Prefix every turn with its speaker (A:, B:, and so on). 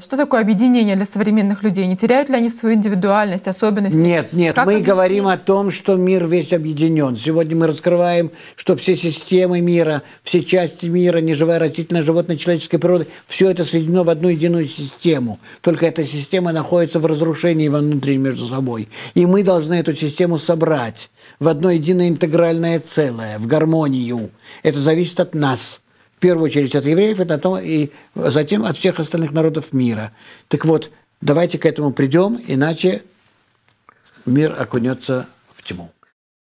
A: Что такое объединение для современных людей? Не теряют ли они свою индивидуальность, особенности? Нет, нет, как мы объяснить? говорим о
B: том, что мир весь объединен. Сегодня мы раскрываем, что все системы мира, все части мира, неживая, растительная, животное, человеческая природа, все это соединено в одну единую систему. Только эта система находится в разрушении во внутреннем, между собой. И мы должны эту систему собрать в одно единое интегральное целое, в гармонию. Это зависит от нас первую очередь от евреев, и, потом, и затем от всех остальных народов мира. Так вот, давайте к этому придем, иначе мир окунется в тьму.